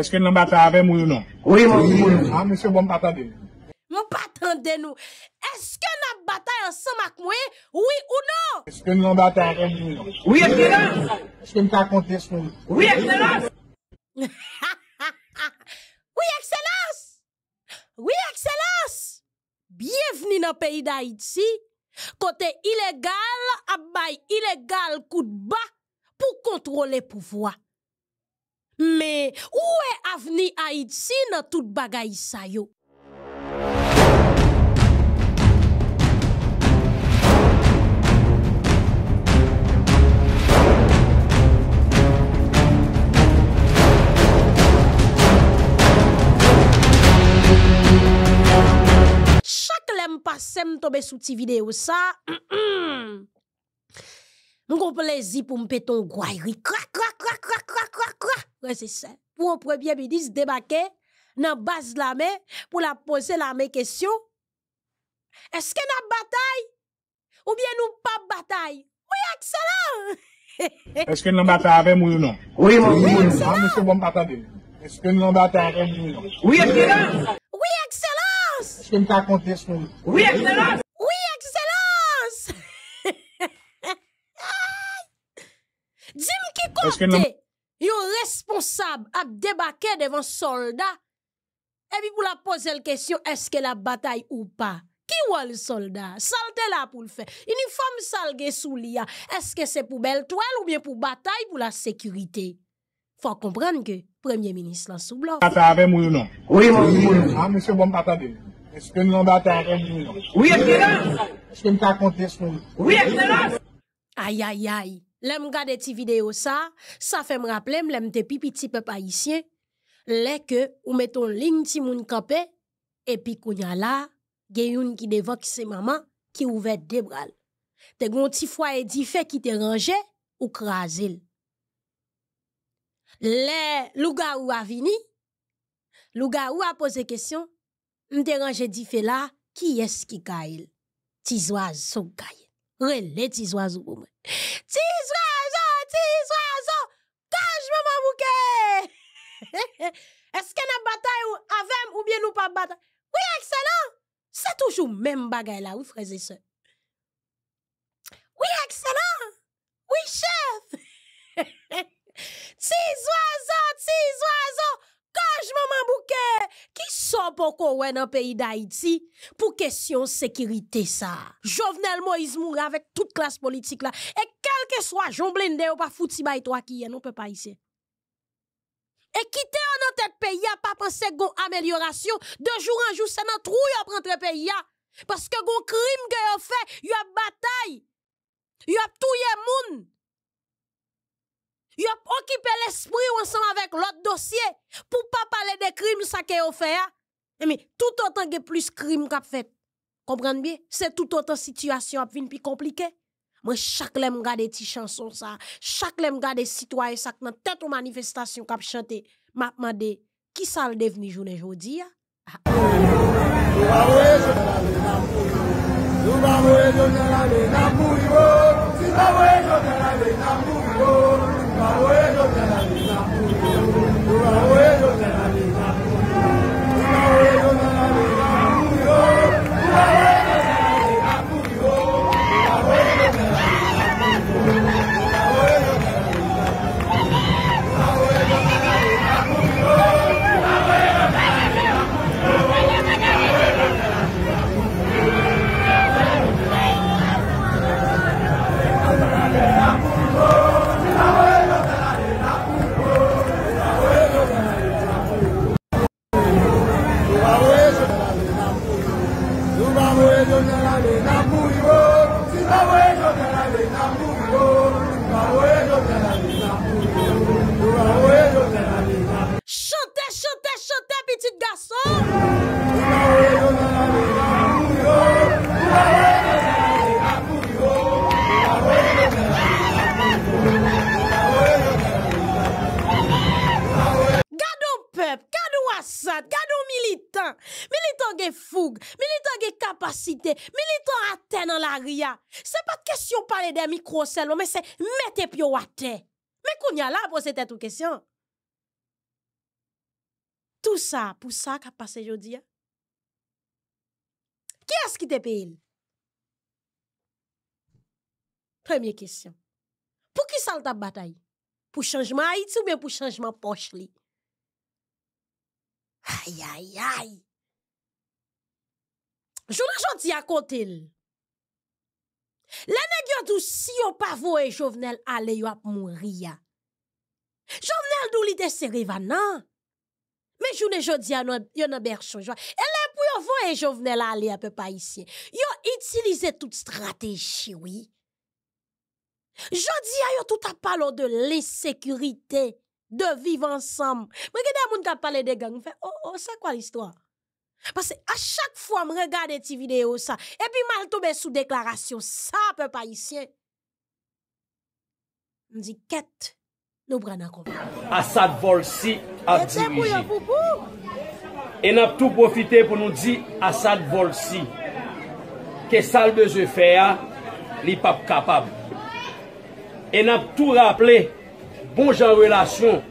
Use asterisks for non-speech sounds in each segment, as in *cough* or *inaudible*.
Eske nan batay ave mouye non? ou nou? Ouye ah, monsi mouye ou nou? Ha monsi mouye ou nou? Mou patan denou. Eske nan batay an samak mouye ouye ou nou? Eske nan batay ave mouye ou nou? Ouye ekselas? Eske nan non? ta kontes mouye ou nou? Ouye ekselas? Ouye ekselas? Ouye ekselas? Bienveni nan peyi da itsi. Kote ilegal abay ilegal koutba pou kontrole pouvoa. Me, ou e avni a iti na tout bagay sa yo? Chak lem pa sem tobe sou ti video sa? *clears throat* Nous plaisir pour me péter un Crac, crac, crac, crac, crac, crac, crac. c'est ça. Pour un premier ministre débarquer dans la base la main pour la poser la même question. Est-ce qu'il y a bataille? Ou bien nous pas bataille? Oui, excellent! *laughs* Est-ce qu'il y a bataille avec nous ou non? Oui, mon Est-ce qu'il y a bataille avec nous ou non? Oui, excellent Oui, excellence! Est-ce que nous avons une Oui, excellent côté, yon responsable a débarqué devant soldat, et puis pour la poser la question, est-ce que la bataille ou pas? Qui ou le soldat? Salte là pour le faire. Uniforme salge sous Est-ce que c'est pour belle toile ou bien pour bataille pour la sécurité? Faut comprendre que premier ministre là sous blanc. Bataille avec vous ou non? Oui, Ah, monsieur, bon, bataille. Est-ce que nous avons bataille avec moi Oui, excellence. Est-ce que nous avons Oui, excellence. Aïe, aïe, aïe. Le m gade ti video sa, sa fe m rapple m le m te pipi ti pe pa isye, le ke ou meton lin ti moun kape, epi kounya la, geyoun ki devok se maman ki ouvet debral. Te goun ti fwa e di fe ki te range ou krasil. Le luga ou a vini, luga ou a pose kesyon, m te range di fe la ki eski kail, ti zwa zon kail. Relais tes oiseaux. Tis oiseaux, tis oiseaux. je maman ma bouquet. *laughs* Est-ce qu'on a bataille ou avec ou bien nous pas bataille? Oui, excellent. C'est toujours même bagaille là, ou frères et Oui, excellent. Oui, chef. Tis oiseaux, tis oiseaux je maman bouquet qui sort pour quoi dans pays d'Haïti pour question de sécurité ça Jovenel Moïse Moura, avec toute classe politique là et quel que soit Jean Blinde ou pas fouti bay toi qui est non peut pas ici et quitter en autre pays a pas pensé une amélioration de jour en jour c'est dans trou y'a prendre pays parce que les crime que a fait y'a bataille y'a tout le moun Yo occupé l'esprit ensemble avec l'autre dossier pour pas parler des crimes ça ont fait hein. Mais tout autant que plus crimes qu'a fait. Comprenez bien, c'est tout autant situation a plus compliquée. Moi chaque lèm des ti chanson ça, chaque l'aime des citoyens ça dans tête aux manifestations qu'a chanté, m'a demandé qui ça le devenu journée aujourd'hui hein? ah. Para Se pat kestyon pale de mikrosel, mwen se mette pyo wate. Mwen kounya la pou se tetou kestyon. Tou sa pou sa kap pase jodi ya? Kye eski te pe il? Premye kestyon. Pou ki sal tap batay? Pou chanjman a iti ou mwen pou chanjman poch li? Ay, ay, ay! Jodi jodi a konti il. Lenèk yo dousi yo pa vo e jovenel ale yo ap mwiri ya. Jovenel doulite seriva nan. Men jounen jodia yo nan ber chonjwa. Elè pou yo vo e jovenel ale ap pe pa isye. Yo itilize tout strateji wii. Jodia yo tout ap palo de lesekurite, de viv ansam. Mwen genè moun tap pale de gen, fè, o, oh, o, oh, sa kwa l'histoire? Pase a chak fwa m regade ti video sa E pi mal toube sou deklarasyon Sa pe pa isye M di ket Nou brana konp Asad Volsi a ti vijit E nap tou profite pou nou di Asad Volsi Ke sal de ze feya Li pap kapab E nap tou rapple Bon jan relasyon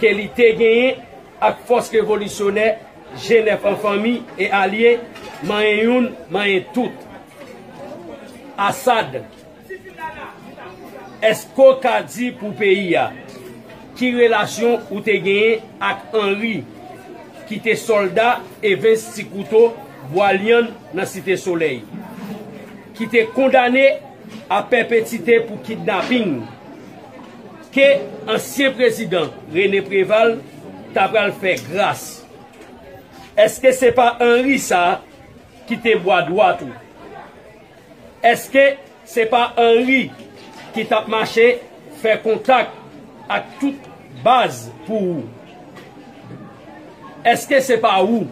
Ke li te genye Ak foske evolisyonè jene fanfami e alye mayen youn, mayen tout Assad esko ka di pou peyi ya ki relasyon ou te genye ak Henry ki te solda e vensi kouto walyan nan site soley ki te kondane a pepetite pou kidnapping ke ansye prezident Rene Preval tabral fe grase Eske se pa Henry sa ki te bwa dwat ou? Eske se pa Henry ki tap mache fe kontak ak tout baz pou ou? Eske se pa ou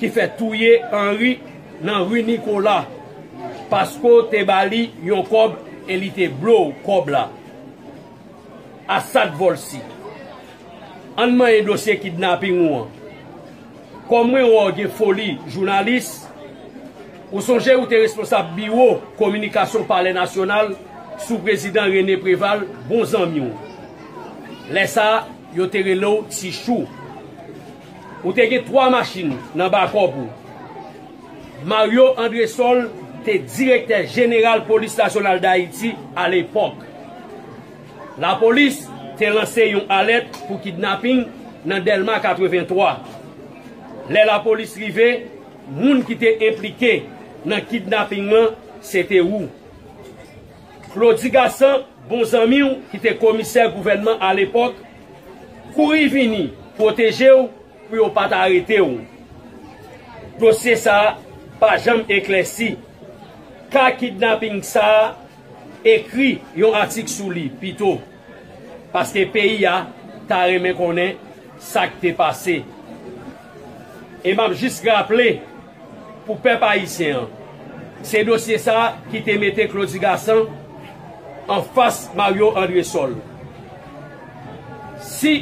ki fe touye Henry nan Rui Nikola? Pasko te bali yon kob elite blou kob la. Asad volsi. Anman yon dosye kidnapping ou an? Komwen yo ge foli jounalist, ou sonje ou te responsab biwo komunikasyon pale nasyonal sou prezident Rene Preval, bon zanm yon. Lesa, yo te relo ti chou. Ou te ge 3 machin nan bakobou. Mario Andresol te direkte general polis nasyonal da Haiti al epok. La polis te lance yon alet pou kidnapping nan Delma 83. Lè la polis rive, moun ki te implike nan kidnappingman, sete ou. Flodi Gassan, bon zami ou ki te komiser gouvenman al epot, kouri vini, proteje ou, pou yo pat arete ou. Dosye sa, pa jem eklesi. Ka kidnapping sa, ekri yon atik sou li, pito. Paske peyi ya, tare me konen, sa ki te pase. E mam jist graple pou pe pa yise an. Se dosye sa ki te mette klo di gasan, an fas ma yo an rwe sol. Si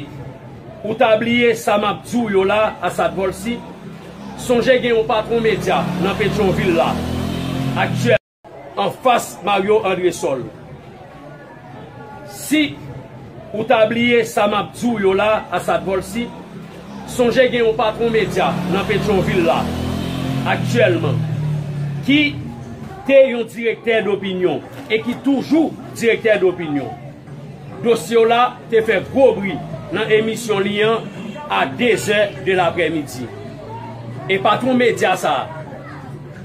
ou tabliye sa map zou yo la asapol si, sonje gen yon patron media nan petyon vil la. Aktyen, an fas ma yo an rwe sol. Si ou tabliye sa map zou yo la asapol si, Sonje gen yon patron medya nan Petronville la. Aktuelman. Ki te yon direkter d'opinyon. E ki toujou direkter d'opinyon. Dosye yo la te fe grobri nan emisyon liyan a dese de l'apremidi. E patron medya sa.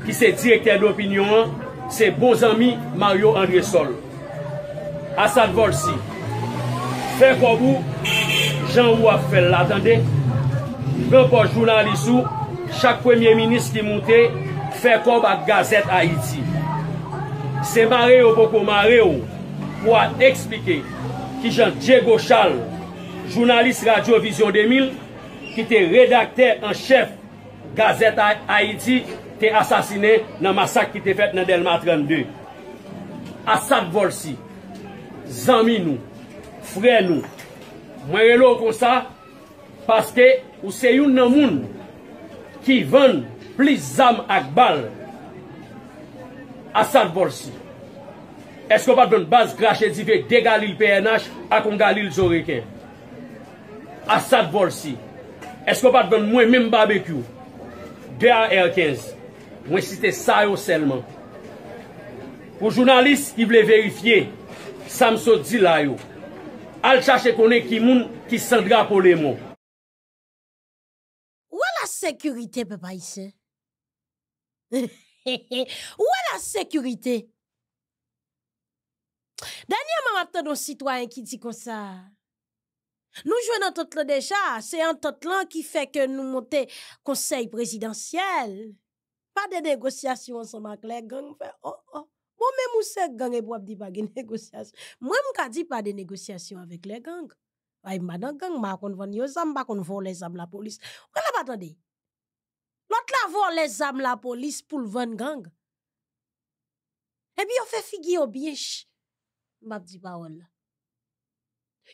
Ki se direkter d'opinyon an. Se boz ami Mario Andresol. Asad Volsi. Fek wabou. Jean Wafel la. Atende. Mwen pou jounalisou, chak premye minis ki moun te, fek ob ak Gazet Haiti. Se mare ou pokou mare ou, pou a eksplike ki jen Diego Chal, jounalis Radio Vision 2000, ki te redakte en chef Gazet Haiti, te asasine nan masak ki te fet nan Delma 32. Asak volsi, zami nou, fre nou, mwen relo kon sa, Paske ou se yon nan moun ki ven plis zam ak bal, asad vorsi. Esko pat ven baz grache di ve de galil PNH ak un galil Zorike. Asad vorsi. Esko pat ven mwen menm babekyou. De a R15. Mwen site sa yo selman. Ou jounalist ki vle verifiye, sa mso di la yo. Al chache konen ki moun ki sardra po le moun. sécurité, papa ici? *laughs* Où est la sécurité? Dernièrement, a un citoyen qui dit comme ça. Nous jouons tout là déjà, c'est en tout là qui fait que nous montons conseil présidentiel. Pas de négociations ensemble avec les gangs. Oh, oh. Bon, même où c'est gang et pour dire pas de négociations. Moi, je dis pas de négociations avec les gangs. Ay, madame gang, ma kon van yo zam, ma kon von les zam la police. Ou la attendu. Lò t'la vò, lè zam la polis pou l'vèn gang. E bi yo fè figi yo byen ch, mabdi pa ol.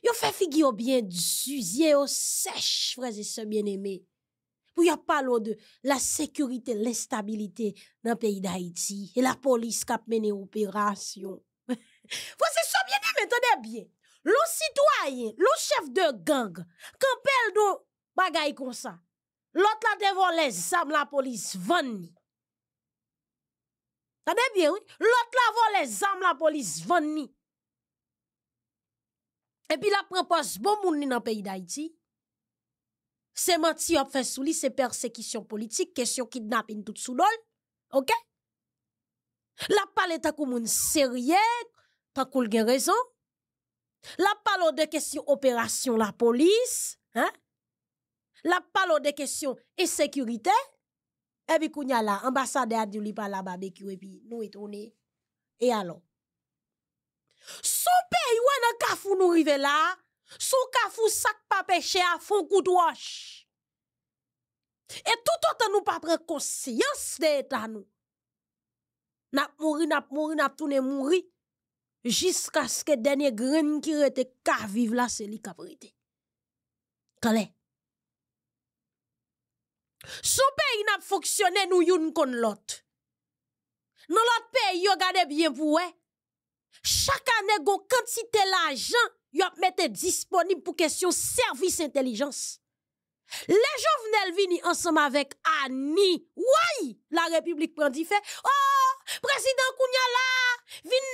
Yo fè figi yo byen djuzye, yo sech fra zè sebyen eme. Pou yo palo de la sekurite, l'estabilite nan peyi d'Haïti e la polis kap mène operasyon. Fò zè sebyen eme, tò dè byen. Lò sitwayen, lò chef de gang, kèm pel do bagay konsa. Lot la devon le zam la polis van ni. Tade biye ou? Lot la von le zam la polis van ni. Epi la prepos bon moun ni nan peyi da iti, se mati ap fesouli se persekisyon politik, kesyon kidnap in tout sou lol, ok? La pale takou moun seryen, takoul gen rezon. La pale ou de kesyon operasyon la polis, he? la palo de kesyon e sekurite, e bi kounya la, ambasade adi li pala ba bekiwe e pi, nou e toni, e alon. Sou pe yon a kafou nou rive la, sou kafou sak pa peche a fon koutouash. E toutotan nou pa prekonsiyans de etan nou. Nap mouri, nap mouri, nap toune mouri, jiska skè denye gren kirete, ka vive la seli kapri te. Kale, Son pays n'a fonctionné nous yon kon lot. pays, lot pays, yon gade bien pou Chaque année, nous gon quantité la ajan disponible mette pour pou question service intelligence. Le jovenel vini ensemble avec Annie. Oui, La République prend di fait. Oh! président Kounyala! Vin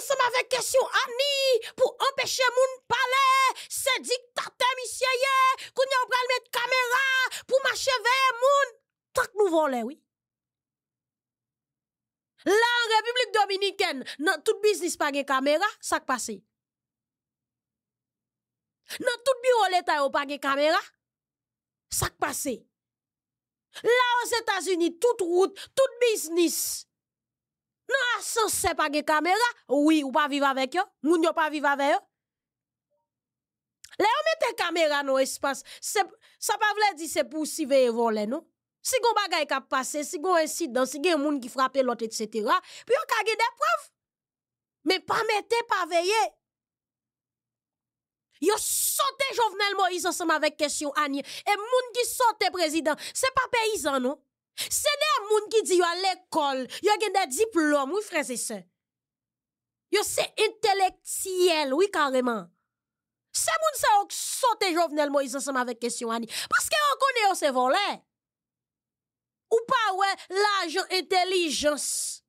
sommes avec question ami pour empêcher les de parler c'est dictateur monsieur qu'on a a de caméra pour marcher vers moun tant que nous voler là en république dominicaine tout tout business pas de caméra ça passe. dans tout bureau l'état pas de caméra ça passe. là aux états-unis toute route tout business non, c'est pas de caméra, oui, ou pas vivre avec eux, moun yo pas vivre avec eux. Les on mette caméra dans l'espace. ça pas veut dire c'est pour si voler, non? Si gon bagay ka passe, si gon incident, si gen moun ki frappe l'autre, etc. Puis on ka des preuves. Mais pas mettez, pas veiller. Yo sauté Jovenel Moïse ensemble avec question Annie. Et moun qui sauté président, c'est pas paysan, non? C'est des monde qui dit yo à l'école, yo a des diplômes, oui frère c'est ça. Yo c'est intellectuel, oui carrément. C'est moun ça qui saute Jovenel Moïse ensemble avec question parce que on connaît ces c'est volé. Ou pas ouais, l'argent intelligence.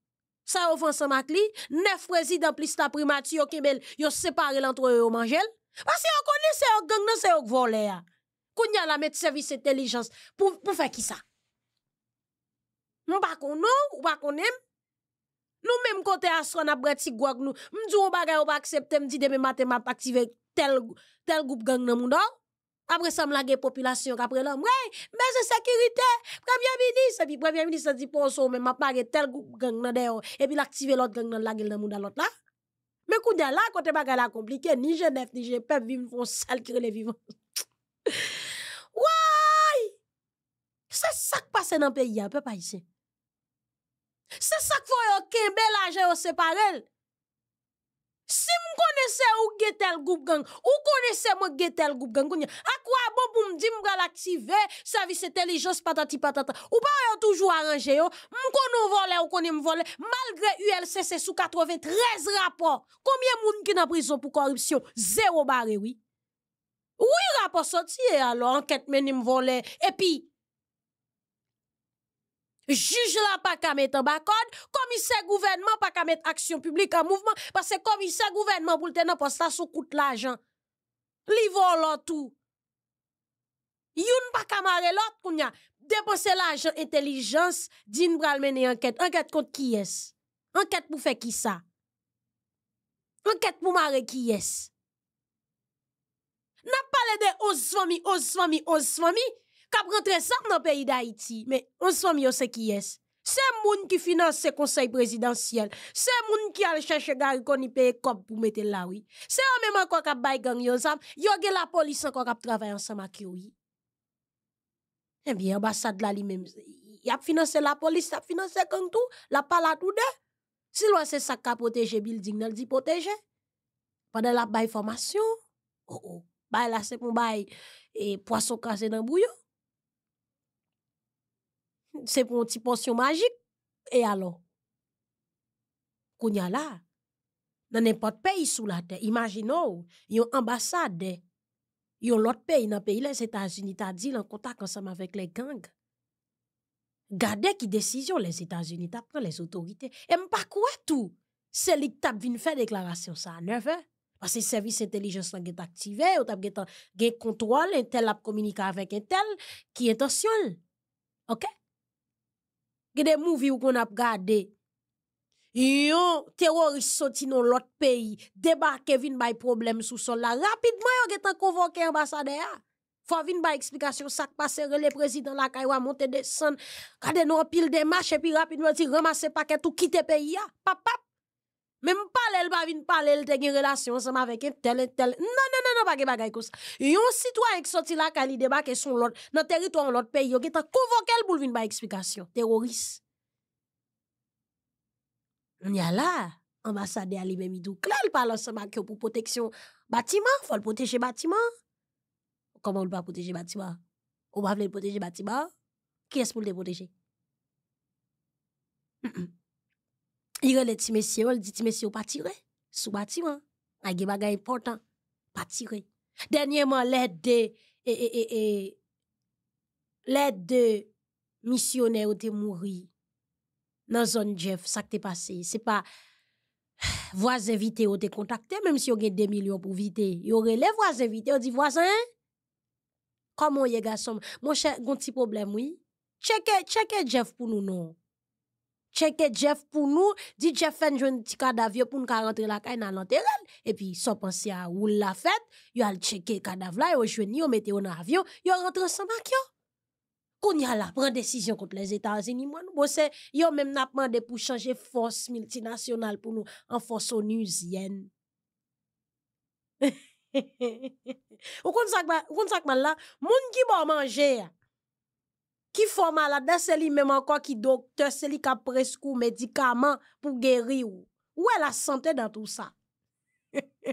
Ça vous fait ensemble avec neuf présidents plus la primature yo kembel, yo séparé l'entre yo manger. Parce qu'on connaît c'est un gang, c'est un volé. Kounya la met service intelligence pour faire qui ça? Mwen pa kon nou, ou pa kon nem. Nou menm kote asran ap bret si gwag nou. Mdjou ou bagay ou pa aksepte mdi deme maten map aktive tel goup gang nan moun dan. Apre sa m lage populasyon kapre lom. Mwen, mwen se sekirite, premyen minis, epi premyen minis sa di ponso, men mapage tel goup gang nan deyo, epi laktive lot gang nan lage lan moun dan lot la. Mwen kou dyan la, kote bagay la komplike, ni jenef, ni jenep, pep vim fonsal kire le vivan. Woy! Se sak pase nan peyi, an pe pa yise. Se sak fo yo kembe laje yo separel. Si m konese ou getel goup gang, ou konese m ou getel goup gang, akwa bon pou m di m galaktive, servis etelijos patati patata, ou pa yo toujou aranje yo, m kono vole ou koni m vole, malgre ULCC sou 83 rapor, komye moun ki nan prizon pou korupsyon, zero barewi. Ouwi rapor soti e alo, anket meni m vole, epi... Juge la pa ka met an bakon, komise gouvenman pa ka met aksyon publik an mouvman, pase komise gouvenman pou lte nan posta sou koute la ajan. Li vo lor tou. Youn pa ka mare lot koun ya. Depose la ajan, intelijans, din bral mene anket. Anket kont ki yes. Anket pou fe ki sa. Anket pou mare ki yes. Na pale de ozvomi, ozvomi, ozvomi, kap rentre dans le pays d'Haïti. on somme, yo se ki qui Se moun ki finanse conseil présidentiel. Se moun ki al a gari koni paye kop pou mette la oui. Se a kap bay gang yo y yo gen la police kap travay ak yo Il eh bien, ambassade la li Y a financé la il a financé gang tout, la pala tout de. Si c'est ça qui building, a di la bay formation. Oh oh, bay la se pou bay et poisson casser dans bouillon c'est pour une petite pension magique. Et alors? a là, dans n'importe quel pays sous la terre, il y une ambassade, y ont l'autre pays, dans pays les États-Unis, t'as dit en contact ensemble avec les gangs. Gardez qui décision les États-Unis, t'as les autorités. Et m'a pas quoi tout? C'est les qui t'a fait faire déclaration ça à 9 heures. Parce que le service d'intelligence est activé, vous t'a un contrôle, un tel app communiqué avec un tel qui est intentionnel. OK? Gade mouvi ou kon ap gade. Yon terroriste soti nou l'autre pays. debake vin bay problème sou sol la. Rapidement yo getan konvoke ambassadeur. ya. vinn vin bay explication. sak pase le président la kaywa monte de san. Gade nou rapidement, il puis rapidement ti remase paquet ou kite pays. ya. papa. Mem pale l bavine pale l tegin relasyon seman veke, tel, tel. Nan, nan, nan, bagye non, bagay kousa. Yon sitwa ek soti la kalide bakye son lot, nan teritwa an lot peyi yo, ge ta kouvo ke l boulvin ba eksplikasyon, teroris. Nya la, an basa de alibemidou, kla l palan seman kyo pou poteksyon batiman, fol poteje batiman. Koman wou pa poteje batiman? Ou wavle poteje batiman? Kyes pou l de poteje? M, m, m. il y les petits messieurs. il dit messieurs, pas tirer sous bâtiment il y a bagage important pas tirer dernièrement l'aide de l'aide de missionnaire ont morts dans zone Jeff ça t'est passé c'est pas *sighs* voisin vite ont contacté même si on avez 2 millions pour éviter il aurait les voisins vite on dit voisin comment y est garçon mon cher un petit problème oui checker Jeff pour nous non checker Jeff pour nous, dit Jeff fait un petit cadavre pour nous rentrer la caille dans l'enterrel, et puis, sans penser à où la fête, il a checké le cadavre là, et au jeune, il a mis un avion, il a rentré sans maquio. Qu'on y a là, prendre décision contre les États-Unis, moi, nous, bon, c'est, il a même n'a demandé pour changer force multinationale pour nous en force onusienne. ou kon sak mal la, moun qui va manger? Ki fò malade, se li mèm an kwa ki doktor, se li ka preskou medikaman pou geri ou. Ou e la sante dan tout sa? *laughs*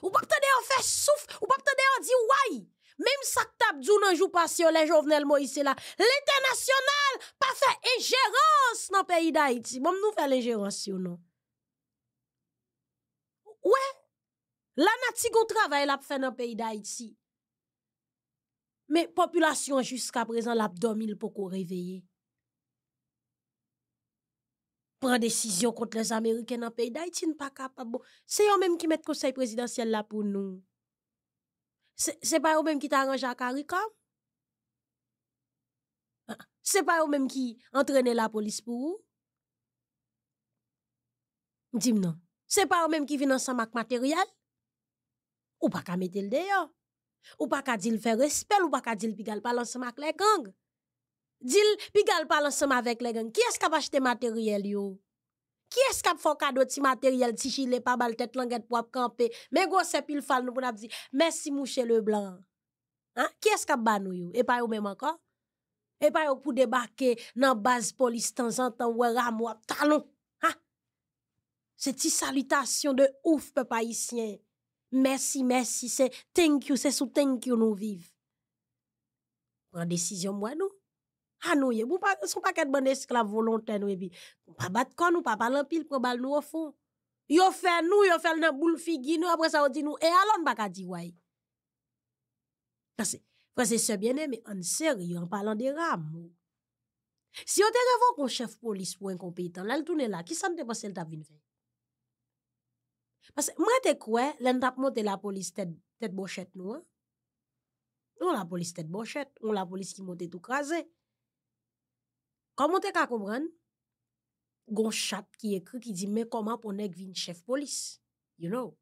Ou pa pte de an fè souf, ou pa pte de an di wèi? Mèm sak tab djou nan jou pas yon le jovnel Moïse la, l'internasyonal pa fè ejerans nan peyi da iti. Mèm nou fè l'ejerans yon nou? Ouè? La nati gò travè la pfe nan peyi da iti. Mais la population jusqu'à présent l'abdomen pour qu'on réveiller. Prend décision contre les Américains dans le pays d'Haïti n'est pas capable. C'est eux mêmes qui mettent conseil présidentiel là pour nous. C'est pas eux mêmes qui t'arrangent à CARICOM. Ah, c'est pas eux mêmes qui entraînent la police pour vous. Dis-moi non. C'est pas eux mêmes qui viennent ensemble avec matériel. Ou pas qu'à mettre le dehors. Ou pas qu'à dire faire respect, ou pas qu'à dire pigal parle ensemble avec les gangs. le pigal parle ensemble avec les gangs. Qui est-ce qui acheté acheter matériel yo? Qui est-ce qui fait cadeau de matériel si chile pas bal tête languette pour camper? Mais gros c'est pile fal nous pour dire merci moucher le blanc. Hein? Qui est-ce qui ba nous yo? Et pas vous même encore? Et pas vous pour débarquer dans la base police temps en temps ouais ramo talon. Hein? C'est une salutation de ouf peuple haïtien. Mersi, mersi, se tenkyou, se sou tenkyou nou viv. Pwè an desisyon mwen nou? An ah, nou ye, sou pa ket mwen eskla volontè nou e bi. Pwa bat kon nou, pa palan pil, pou bal nou wafon. Yo fè nou, yo fè l nan boul figi nou, apwè sa woti nou, e alon baka di way. Pwè se, pwè se sebyenè, me an seri, yo an palan de ram nou. Si yo te revon kon chef polis pou en kompetan, lal toune la, ki san te pasel ta vin fè? Mwen te kwe, lènd ap motè la polis tèt bòchèt nou. Non la polis tèt bòchèt, ou non, la polis ki motè tou krasè. Koman te kakomren, gon chat ki ekri ki di, men koman ponèk vin chèf polis? You know?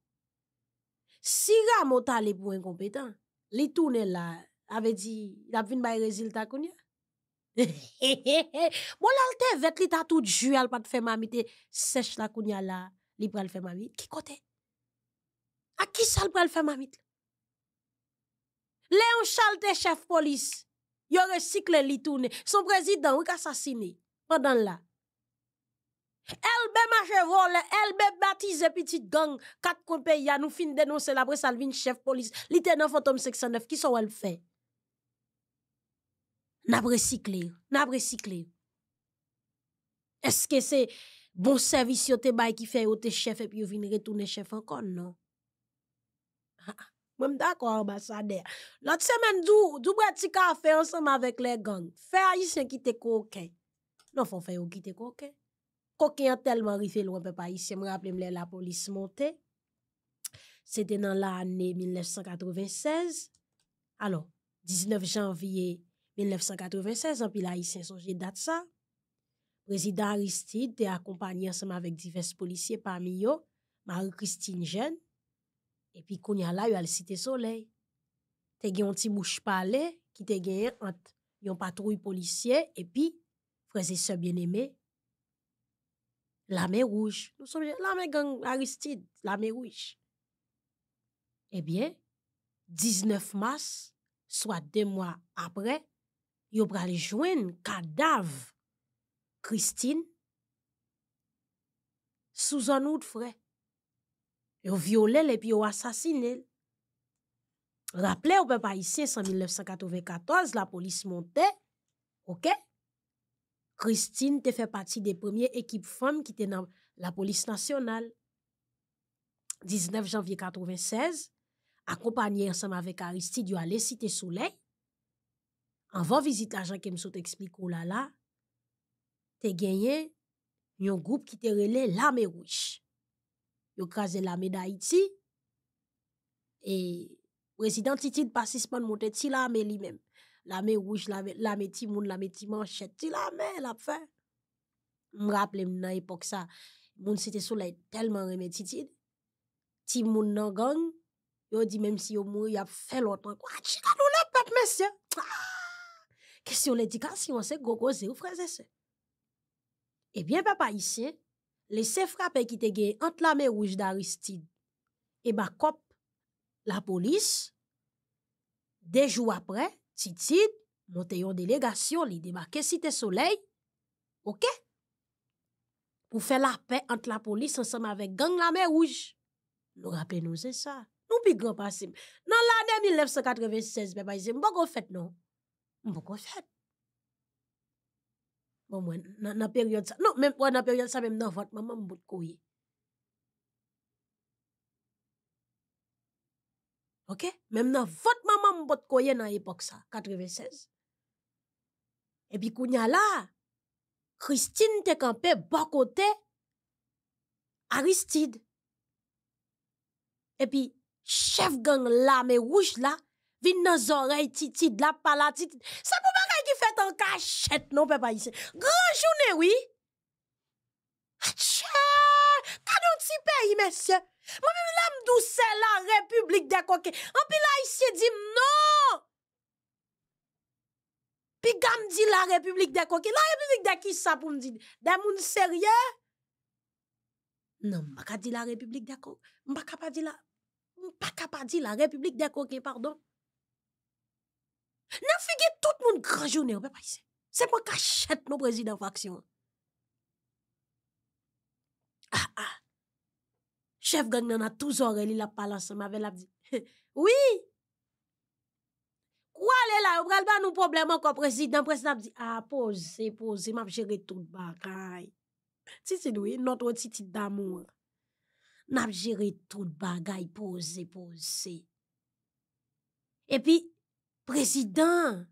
Si ra mota lè pou enkompetan, lè tou nè la avè di, lè ap vin bay rezil *laughs* bon, ta kounè. Mwen lalte vet li tatou djuyal pat fèman mi te sech la kounè la. li pral fè mamit, ki kote? A ki li pral fè mamit? Léon Léon chalte chef police, yo recycle li tourne. son président, ou asasine, Pendant la. Elbe mache vole, baptisé baptise petite gang, quatre kon pays, finissons nou fin la presse alvin chef police, lieutenant fantôme 609, fantom 609, ki fait? N'a recycle. n'a recyclé. Est-ce que c'est... Bon servis yo te bay ki fè yo te chèf epi yo vin retounen chèf ankon, non? Mwen mdakor, mba sa der. Lòt semen dù, dù brè tika fè ansanm avèk lè gang. Fè a yisyen ki te kokè. Non fò fè yo ki te kokè. Kokè an telman rifè lò, mwen pè pa yisyen. Mwen rapple m lè la polis montè. Sè te nan la anè 1996. Alò, 19 janvye 1996, an pi la yisyen sonje dat sa. Prezident Aristide te akompanyan seman vek divers polisye parmi yo, Marouk Christine Jeanne, epi koun yala yo al site soley. Te gen yon ti mouch pale, ki te gen yon patroui polisye, epi prezise bieneme, Lame Rouj. Lame gen Aristide, Lame Rouj. Ebyen, eh 19 mas, swa de mwa apre, yo prale jwen kadav Christine sous un oud fwè. Yo viole lè pi yo asasine lè. Rappele, yo pe pa isi en 1994, la polis montè. Ok? Christine te fè pati de premier ekip fwèm ki te nan la polis nasyonal. 19 janvye 96, akopanyen yon sèm avèk Aristide yo ale si te sou lè. An van vizite la janke msou te eksplik ou lala. te genye nyon goup ki te rele lame rouch. Yo kaze lame da iti, e prezidentitid pasisman moun te ti lame li men. Lame rouch, lame ti moun, lame ti manchet, ti lame lape fe. M raple m nan epok sa, moun se te sou laye telman reme titid, ti moun nan gang, yo di menm si yo moun ya fe lotan, kwa chika nou lape ap mesye. Kese yo le dikasyon se gogoze ou freze se. Ebyen, eh papa, isye, lese frape ki te geye ant la me rouj da ristid, eba eh kop la polis, dejou apre, titid, nou te yon delegasyon li, deba kesite soley, ok? Pou fe la pe ant la polis ansam avek gang la me rouj, nou rape nou se sa, nou pi grop asim. Nan lade 1996, beba, isye, mbogo fet nou? Mbogo fet. Bon moi, na e la période ça. non, même, dans la période ça même dans votre maman m'bot kouye. Ok? même dans votre maman m'bot kouye dans époque ça, 96. Et puis, kounya là, Christine te bas côté, Aristide. Et puis, chef gang la, rouge là, la, vin nan zorey la, pala an ka chet nan pe pa isye. Gran jounen wii. A tche, ka don ti peyi mesye. Mwen pi la mdou se la republik de koke. Mwen pi la isye di mnon. Pi gam di la republik de koke. La republik de kisa pou mdi. Demoun serye. Non, mba ka di la republik de koke. Mba ka pa di la... Mba ka pa di la republik de koke. Mba ka pa di la republik de koke. Nè figè tout moun gran jounè, wè pa isè. Sè mwen kachèt nou prezidè faksyon. Ah ah. Chef gang nè nan touz orè li la palansè, mè avè la bdi, wè. Kwa lè la, wè al ban nou problemon kon prezidè, mè prezidè la bdi, ah pose, pose, mè ap jere tout bagay. Ti ti nou e, not wè ti ti damou. Mè ap jere tout bagay, pose, pose. E pi, Président,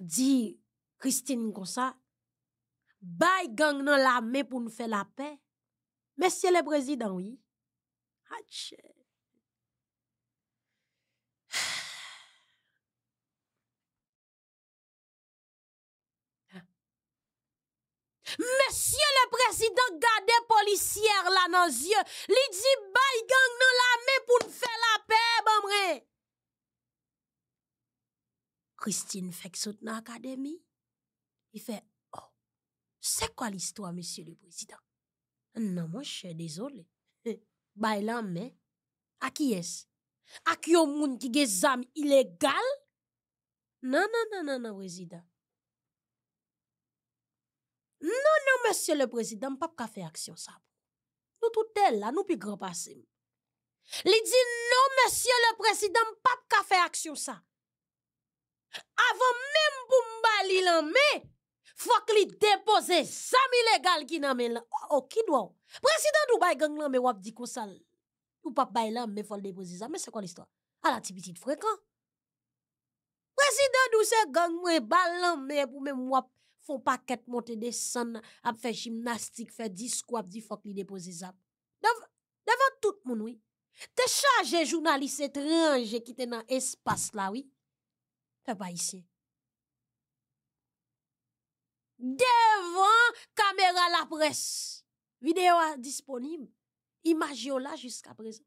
dit Christine comme ça, gang dans la main pour nous faire la paix. Monsieur le président, oui. Monsieur le président la policière là dans yeux, Il dit baye gang dans la main pour nous faire la paix, bamre. Christine fèk sot nan akademi. Li fè, oh, sè kwa l'histoire, monsieur le président? Nan, mwen chè, dizole. Bay lan mè, aki yes. Aki yo moun ki ge zam ilegal? Nan, nan, nan, nan, nan, president. Nan, nan, monsieur le president, pap ka fè aksyon sa. Nou toutè la, nou pi krapasè. Li di, nan, monsieur le president, pap ka fè aksyon sa. Avon mèm pou mbali lan mè, fòk li depose zanm ilegal ki nan mè lan. O, oh, o, oh, ki dwa ou? Presidant ou bay gang lan mè wap di kosal, ou pap bay lan mè fol depose zanm, mè se kon l'histoire? A la tipitit frekant. Presidant ou se gang mwen bal lan mè pou mèm wap fòk paket monten de san ap fè jimnastik, fè disk wap di fòk li depose zanm. Davon, davon tout moun wè. Te chaje jounalise etranje ki te nan espas la wè. pas haïtien. Devant caméra la presse, vidéo disponible, Imagio là jusqu'à présent.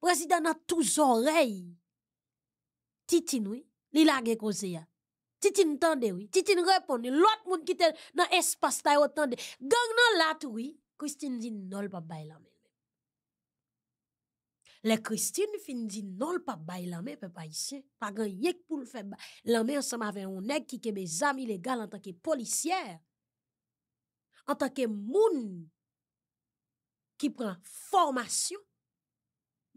Président a tous oreilles. Titine oui, li lage Titine tande oui, Titine répond, l'autre monde qui était dans espace ta tande. Gang nan oui, Christine dit non pas bail Le Christine fin di non l pa bay lame pe pa isye. Pagan yek pou l feba. Lame anseman ave yon neg ki kebe zam ilegal an tanke polisye. An tanke moun ki pran formasyon.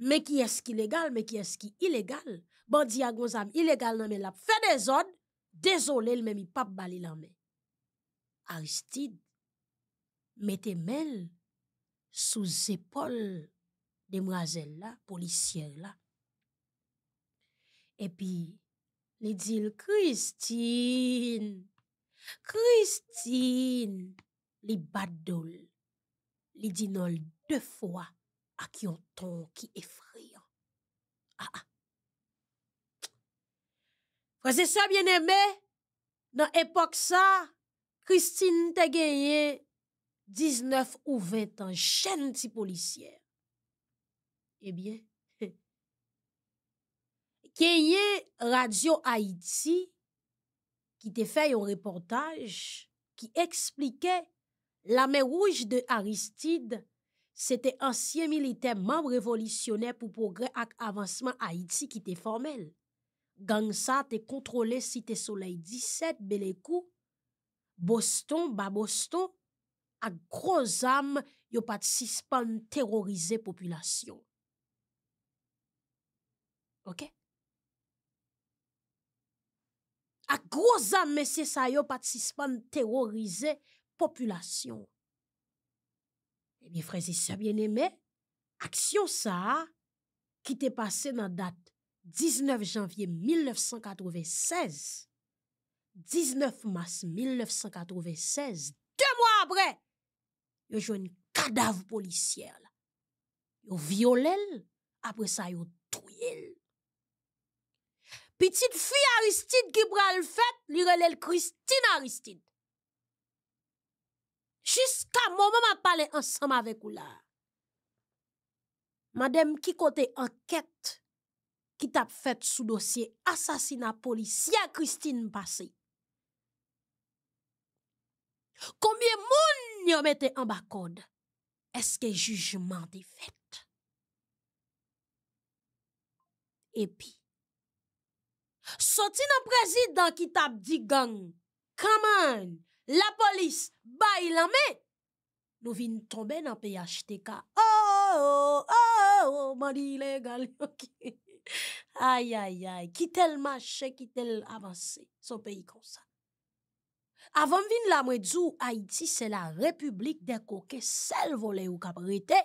Mek yes ki ilegal, mek yes ki ilegal. Bandi agon zam ilegal nanme l ap fede zon. Dezole l men mi pap bali lame. Aristide mette mel sou zepol. demoiselles-là, policière là Et puis, les dit Christine, Christine, li badol, li deux fois à qui qui ton qui effrayant. Ah, ah. c'est ça bien aimé Dans l'époque, ça, Christine te gagné 19 ou 20 ans, chen de policière. Ebyen, eh *laughs* keye radio Haïti ki te fè yon reportaj ki eksplike la mè rouj de Aristide, se te ansyen militer mèm revolutionè pou progrè ak avansman Haïti ki te formèl. Gang sa te kontrole si te solei 17 belèkou, boston, baboston, ak groz am yopat sispan terorize populasyon. A groza mesye sa yo patispan terorize populasyon. E mi freze sebyen eme, aksyon sa ki te pase nan dat 19 janvye 1996. 19 mas 1996, de mwa apre, yo jwen kadav polisyel. Yo violel apre sa yo truyel. pitit fwi Aristide ki bra l fèt, li rele l Christine Aristide. Jiska mou mou mwen pale ansam avek ou la, madem ki kote anket ki tap fèt sou dosye asasina polisya Christine basè. Koumye moun nyo mette an bakod eske jujman di fèt. Epi, Soti nan prezident ki tab di gang. Kaman. La polis bayi lame. Nou vin tombe nan piyachteka. Oh, oh, oh, oh, oh, oh, oh, oh, oh, oh, oh, oh, oh, oh, oh, oh, oh, oh, oh. Mani ilegal. *laughs* Ay, ay, ay. Ki tel mache, ki tel avanse. Son peyi konsa. Avam vin lamwe dzu. Haiti se la republik de koke. Sel vole ou kabrete.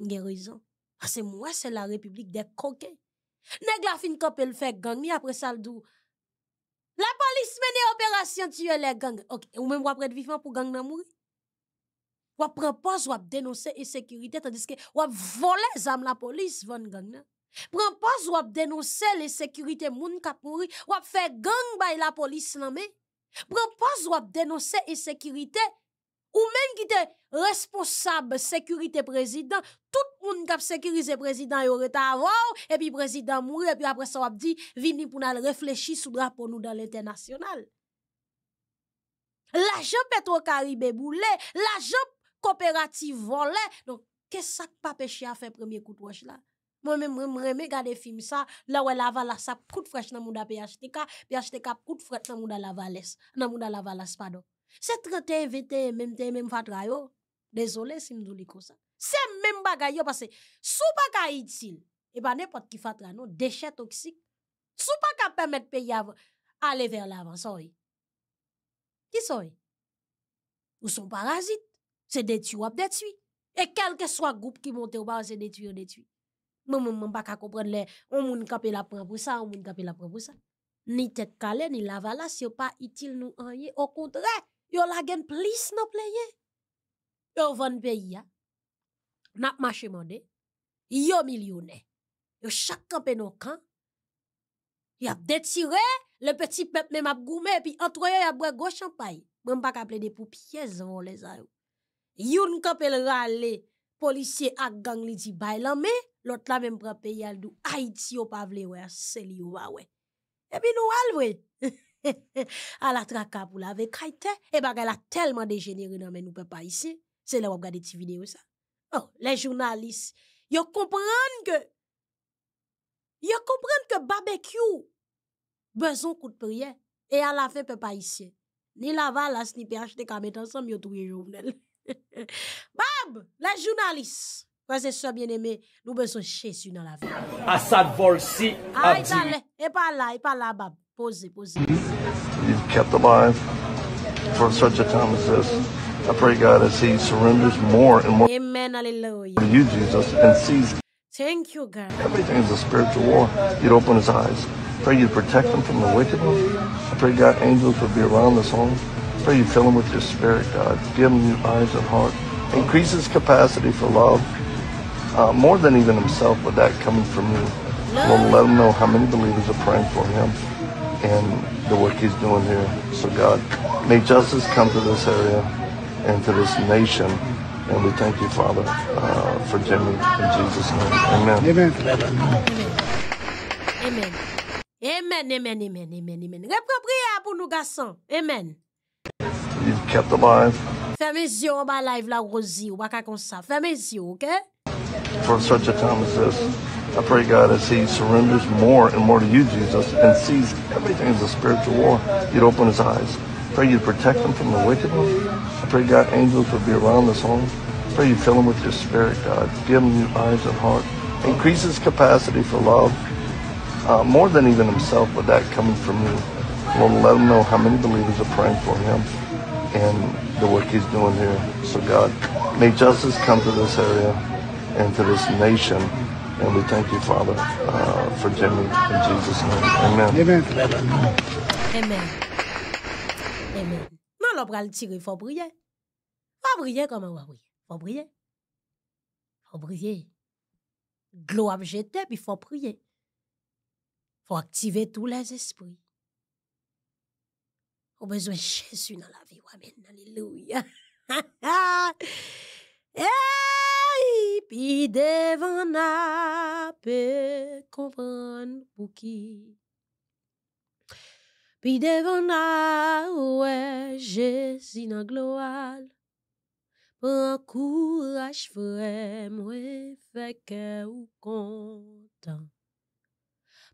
Nge rezon. Ase ah, mwa se la republik de koke. Nèg la fin kopé le fait gang, mi après ça le dou. La police mène opération tuer les gangs. OK, ou même après de vivant pour gang nan mouri. Ou prend pas ou dénoncer insécurité tandis que ou voler zam la police van gang nan. Prend poste ou dénoncer sécurité moun k'ap mouri, ou fait gang bay la police nan mais. Prend poste ou dénoncer insécurité ou même qui était responsable sécurité président, tout le monde qui a sécurisé président, il aurait avant, et puis président mourir, et puis après ça, on a dit, venez pour nous réfléchir sous drapeau nous dans l'international. L'agent Petro-Caribe boulet, l'agent coopérative volé. Donc, qu'est-ce que pas péché a fait premier coup de roche là? Moi-même, je regardé regarder film ça, là où elle a la un coup de fraîche dans le monde PHTK, PHTK coup de fraîche dans le monde la valesse, dans le la pardon. Se trete, vete, mèmte, mèm fatra yo, desole si mdou li konsa. Se mèm bagay yo, pase sou bagay itil, e ba nepot ki fatra nou, dechet toksik. Sou bagay pèmèd pe yav, ale ver lavan, soye. Ti soye? Ou son parazit, se detu wap detu. E kelke swa goup ki monte wap, se detu yo detu. Mèm bagay kompren le, ou moun kape la pran pou sa, ou moun kape la pran pou sa. Ni tek kale, ni lavala, se yo pa itil nou anye, okontre, Yo lagen plis nan pleye. Yo van peyi ya. Nap mache mwande. Yo milyone. Yo chak kanpe nou kan. Yo detire. Le peti pep ne map goume. Pi antwe yo ya bwe gochampay. Mwen bak aple de pou pyez vwole zayou. Yo nou kanpe lera le. Polisye ak gang li di bay lan. Yo me lote la menm prepe yal do. A iti yo pavle we. A seli wawwe. Ebi nou alwe. *laughs* *laughs* à la traka pour la vekaite, et bah, elle a tellement dégénéré dans mais nous peut pas ici. C'est là où on regarde des vidéos, ça. Oh, les journalistes, ils comprennent que, ils comprennent que barbecue, besoin coup de prière, et à la fin peut pas ici. Ni Lavalas, ni PHTK, mettre ensemble, ils tous les journal. Bab, les journalistes. Parce que ça bien aimé, nous besoin Jésus dans la vie. Assad Volsi. à ah, il Et pas là, et pas là, Bab. Posez, posez. he's kept alive for such a time as this. I pray, God, as he surrenders more and more Amen, to you, Jesus, and sees Thank you, God. everything is a spiritual war, you'd open his eyes. Pray you protect him from the wicked one. I pray, God, angels would be around this home. Pray you fill him with your spirit, God. Give him new eyes and heart. Increase his capacity for love, uh, more than even himself, but that coming from you. We'll let him know how many believers are praying for him and the work he's doing here. So God, may justice come to this area and to this nation. And we thank you, Father, uh, for Jimmy. In Jesus' name, amen. Amen. Amen. Amen, amen, amen, amen, amen. Repre priya pou nou gason. Amen. You kept alive. Ferme zyo, ba live la rozi, waka kon sa. Ferme zyo, ok? For such a time as this. I pray, God, as he surrenders more and more to you, Jesus, and sees everything as a spiritual war, you'd open his eyes. Pray you'd protect him from the wicked one. I pray, God, angels would be around this home. Pray you fill him with your spirit, God. Give him new eyes and heart. Increase his capacity for love, uh, more than even himself, but that coming from you. Lord, let him know how many believers are praying for him and the work he's doing here. So, God, may justice come to this area and to this nation And we thank you, Father, uh, for Jimmy. In Jesus' Amen. Amen. Amen. Amen. Non, l'on le tirer, il faut prier. Faut prier comme on va prier. Faut prier. Faut prier. Glo ap jete, puis faut prier. Faut activer tous les esprits. On besoin de Jésus dans la vie. Amen. Alléluia. pour qui. Puis devant la ouais, Jésus dans gloire, pour courage frère moi, fait que ou content.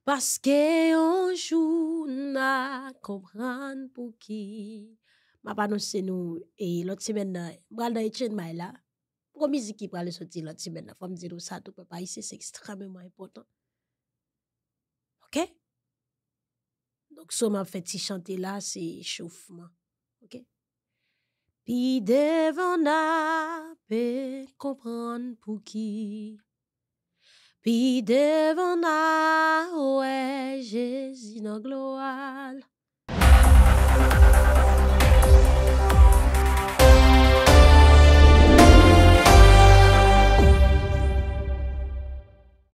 Parce que on joue à comprendre pour qui. Ma c'est nous, et l'autre semaine, Brada et Chen Maïla, promis qui parle sorti l'autre semaine, la femme dit ça, tout papa, ici, c'est extrêmement important. OK? Donc, ça m'a fait si chanter là, c'est échauffement. OK? Puis devant la comprendre pour qui. Puis devant la ouais, Jésus, dans gloire.